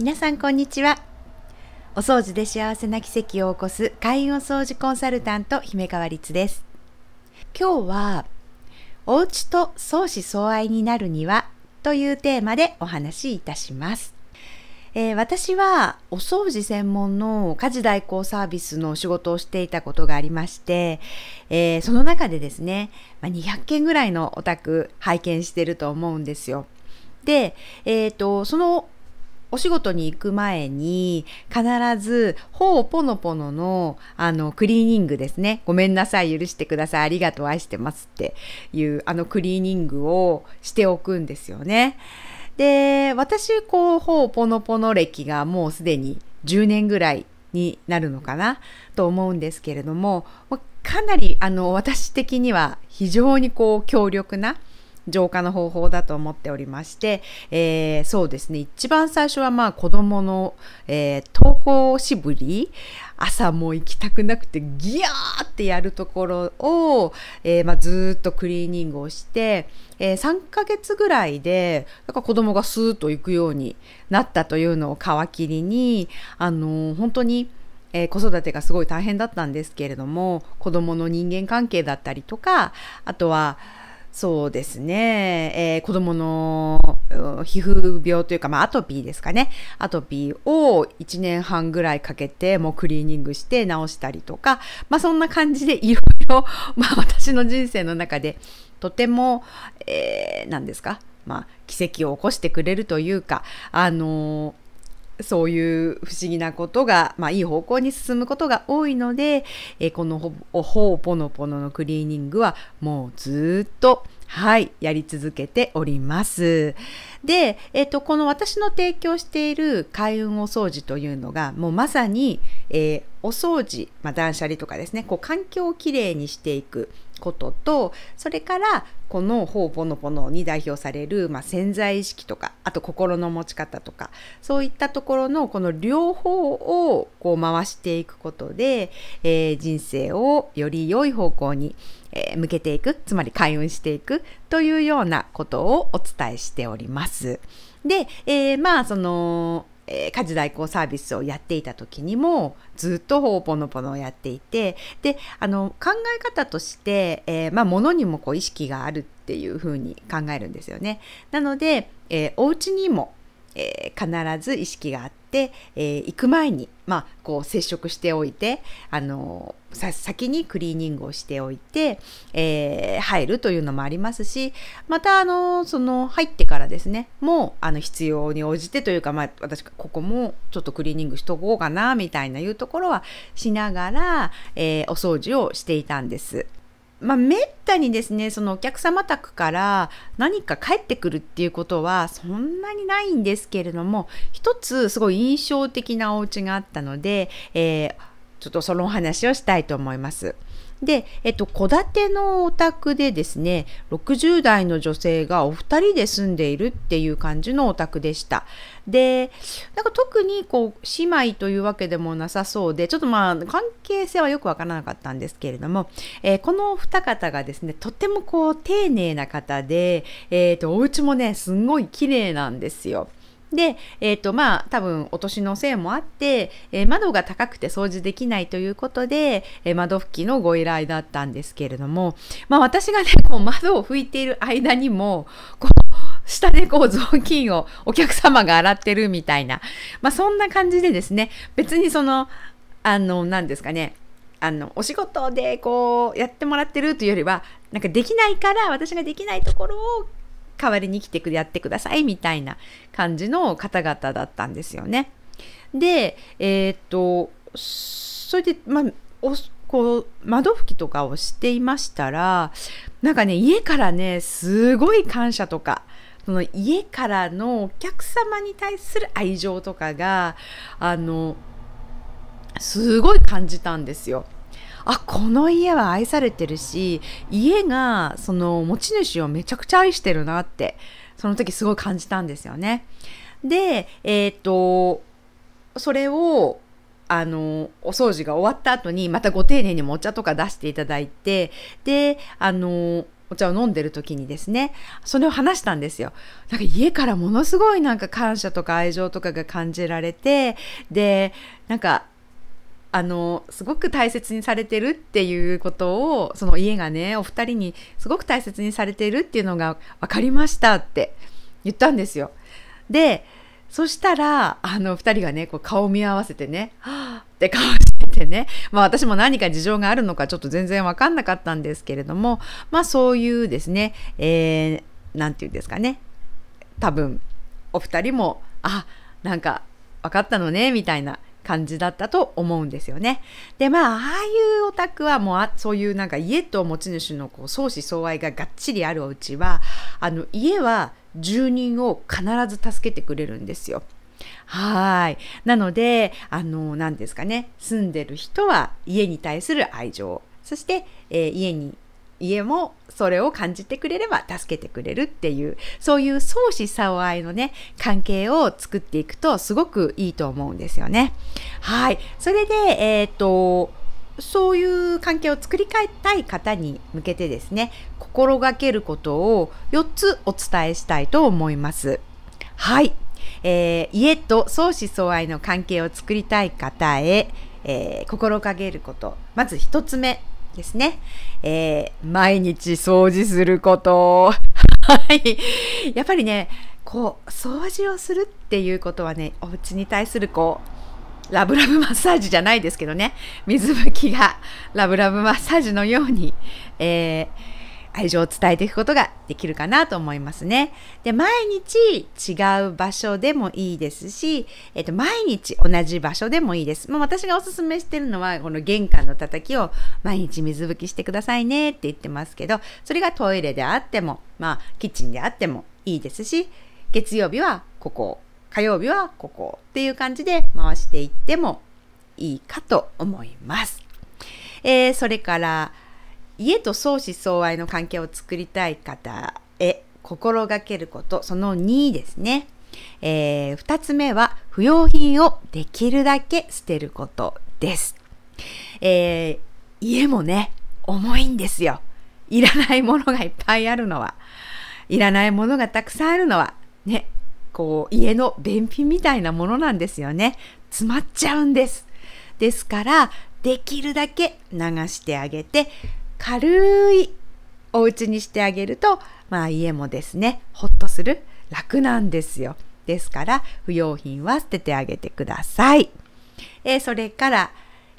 皆さんこんにちはお掃除で幸せな奇跡を起こす開運お掃除コンサルタント姫川律です今日はお家と相思相愛になるにはというテーマでお話しいたしますえー、私はお掃除専門の家事代行サービスの仕事をしていたことがありまして、えー、その中でですね、まあ、200件ぐらいのお宅拝見してると思うんですよ。で、えーとそのお仕事に行く前に必ずほうぽのぽののあのクリーニングですねごめんなさい許してくださいありがとう愛してますっていうあのクリーニングをしておくんですよね。で私こうほうぽのぽの歴がもうすでに10年ぐらいになるのかなと思うんですけれどもかなりあの私的には非常にこう強力な浄化の方法だと思っておりまして、えー、そうですね、一番最初はまあ子供の、えー、登校しぶり、朝もう行きたくなくてギヤーってやるところを、えー、まあ、ずっとクリーニングをして、えー、3ヶ月ぐらいでなんか子供がスーッと行くようになったというのを皮切りに、あのー、本当にえー、子育てがすごい大変だったんですけれども子どもの人間関係だったりとかあとはそうですね、えー、子供の皮膚病というか、まあ、アトピーですかね。アトピーを1年半ぐらいかけて、もうクリーニングして治したりとか、まあそんな感じでいろいろ、まあ私の人生の中で、とても、えー、何ですか、まあ奇跡を起こしてくれるというか、あのーそういう不思議なことが、まあ、いい方向に進むことが多いので、えこのほほうぽのぽののクリーニングはもうずっとはい、やり続けております。で、えっと、この私の提供している開運お掃除というのが、もうまさに、えー、お掃除、まあ、断捨離とかですね、こう環境をきれいにしていく、こととそれからこの「ほうぼのぼの」に代表される、まあ、潜在意識とかあと心の持ち方とかそういったところのこの両方をこう回していくことで、えー、人生をより良い方向に、えー、向けていくつまり開運していくというようなことをお伝えしております。で、えー、まあそのえー、家事代行サービスをやっていた時にもずっとほおぽのぽのをやっていてであの考え方として、えー、まあ、物にもこう意識があるっていうふうに考えるんですよね。なので、えー、お家にも、えー、必ず意識があって、えー、行く前に、まあ、こう接触しておいて、あの先にクリーニングをしておいて、えー、入るというのもありますしまたあのその入ってからですねもうあの必要に応じてというか、まあ、私ここもちょっとクリーニングしとこうかなみたいないうところはしながら、えー、お掃除をしていたんです。まあ、めったにですねそのお客様宅から何か帰ってくるっていうことはそんなにないんですけれども一つすごい印象的なお家があったので、えーちょっとそのお話をしたいと思います。で、えっと、戸建てのお宅でですね、60代の女性がお二人で住んでいるっていう感じのお宅でした。で、なんか特にこう、姉妹というわけでもなさそうで、ちょっとまあ、関係性はよくわからなかったんですけれども、えー、このお二方がですね、とってもこう、丁寧な方で、えっ、ー、と、お家もね、すんごい綺麗なんですよ。で、えっ、ー、と、まあ、多分、お年のせいもあって、えー、窓が高くて掃除できないということで、えー、窓拭きのご依頼だったんですけれども、まあ、私がね、こう、窓を拭いている間にも、こう、下でこう雑巾をお客様が洗ってるみたいな、まあ、そんな感じでですね、別にその、あの、何ですかね、あの、お仕事でこう、やってもらってるというよりは、なんかできないから、私ができないところを代わりに来てくやってくださいみたいな感じの方々だったんですよね。で、えー、っと、それで、まあ、おこう窓拭きとかをしていましたらなんかね家からねすごい感謝とかその家からのお客様に対する愛情とかがあのすごい感じたんですよ。あこの家は愛されてるし家がその持ち主をめちゃくちゃ愛してるなってその時すごい感じたんですよね。でえー、っとそれをあの、お掃除が終わった後に、またご丁寧にもお茶とか出していただいて、で、あの、お茶を飲んでる時にですね、それを話したんですよ。なんか家からものすごいなんか感謝とか愛情とかが感じられて、で、なんかあのすごく大切にされてるっていうことをその家がねお二人にすごく大切にされてるっていうのが分かりましたって言ったんですよ。でそしたらあの二人がねこう顔見合わせてね「はあ」って顔しててねまあ私も何か事情があるのかちょっと全然分かんなかったんですけれどもまあそういうですね何、えー、なんて言うんですかね多分お二人も「あなんか分かったのね」みたいな感じだったと思うんですよね。でまあああいうお宅はもうそういうなんか家と持ち主のこう相思相愛ががっちりあるお家はあの家は住人を必ず助けてくれるんですよ。はい。なので、あの、何ですかね、住んでる人は家に対する愛情、そして、えー、家に家もそれを感じてくれれば助けてくれるっていうそういう相思相愛のね関係を作っていくとすごくいいと思うんですよね。はいそれでえっ、ー、とそういう関係を作り変えたい方に向けてですね心がけることを4つお伝えしたいと思います。はい、えー、家と相思相愛の関係を作りたい方へ、えー、心がけることまず1つ目ですね。えー、毎日掃除すること。はい。やっぱりね、こう、掃除をするっていうことはね、お家に対するこう、ラブラブマッサージじゃないですけどね、水拭きがラブラブマッサージのように、えー愛情を伝えていくことができるかなと思いますね。で、毎日違う場所でもいいですし、えっ、と、毎日同じ場所でもいいです。もう私がおすすめしてるのは、この玄関の叩きを毎日水拭きしてくださいねって言ってますけど、それがトイレであっても、まあ、キッチンであってもいいですし、月曜日はここ、火曜日はここっていう感じで回していってもいいかと思います。えー、それから、家と相思相愛の関係を作りたい方へ心がけることその2ですね。えー、2つ目は不要品をできるだけ捨てることです。えー、家もね、重いんですよ。いらないものがいっぱいあるのは。いらないものがたくさんあるのは。ね、こう、家の便秘みたいなものなんですよね。詰まっちゃうんです。ですから、できるだけ流してあげて、軽いお家にしてあげると、まあ家もですね、ほっとする楽なんですよ。ですから、不要品は捨ててあげてください。えー、それから、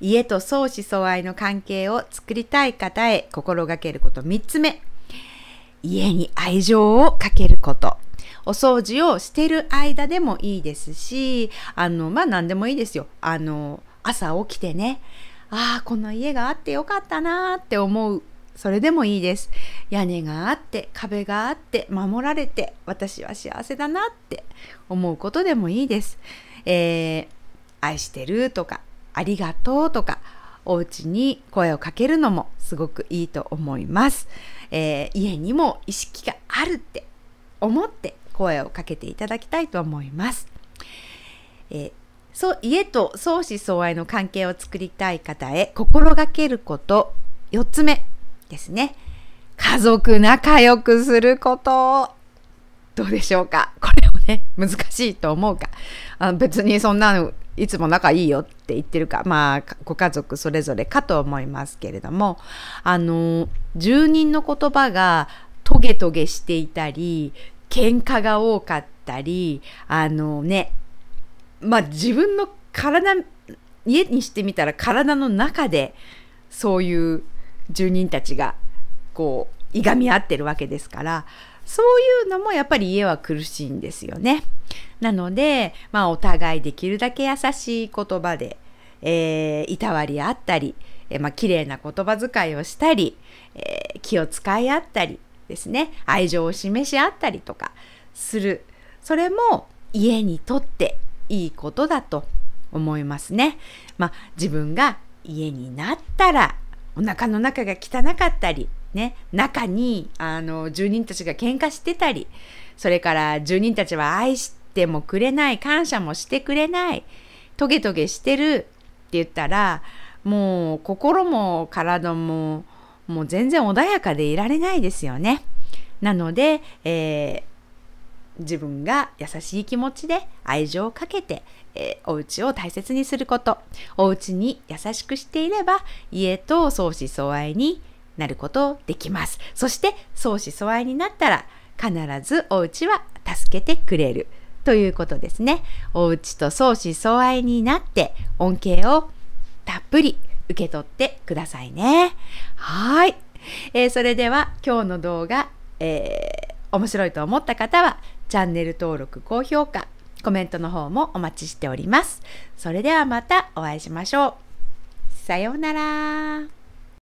家と相思相愛の関係を作りたい方へ心がけること3つ目。家に愛情をかけること。お掃除をしてる間でもいいですし、あの、まあ、何でもいいですよ。あの、朝起きてね、ああこの家があってよかったなーって思うそれでもいいです屋根があって壁があって守られて私は幸せだなって思うことでもいいです、えー、愛してるとかありがとうとかお家に声をかけるのもすごくいいと思います、えー、家にも意識があるって思って声をかけていただきたいと思います、えー、そう家と相思相愛の関係を作りたい方へ心がけること4つ目ですね。家族仲良くすること。どうでしょうかこれをね、難しいと思うか。あの別にそんなのいつも仲いいよって言ってるか、まあ、ご家族それぞれかと思いますけれども、あの、住人の言葉がトゲトゲしていたり、喧嘩が多かったり、あのね、まあ自分の体家にしてみたら体の中でそういう住人たちがこういがみ合ってるわけですからそういうのもやっぱり家は苦しいんですよね。なので、まあ、お互いできるだけ優しい言葉で、えー、いたわりあったり、えーまあ綺麗な言葉遣いをしたり、えー、気を使い合ったりですね愛情を示し合ったりとかするそれも家にとっていいことだと思いますね。まあ、自分が家になったらお腹の中が汚かったり、ね、中にあの住人たちが喧嘩してたりそれから住人たちは愛してもくれない感謝もしてくれないトゲトゲしてるって言ったらもう心も体ももう全然穏やかでいられないですよね。なので、えー、自分が優しい気持ちで愛情をかけて、えー、お家を大切にすることお家に優しくしていれば家と相思相愛になることできますそして相思相愛になったら必ずお家は助けてくれるということですねお家と相思相愛になって恩恵をたっぷり受け取ってくださいねはい、えー、それでは今日の動画、えー、面白いと思った方はチャンネル登録、高評価、コメントの方もお待ちしております。それではまたお会いしましょう。さようなら。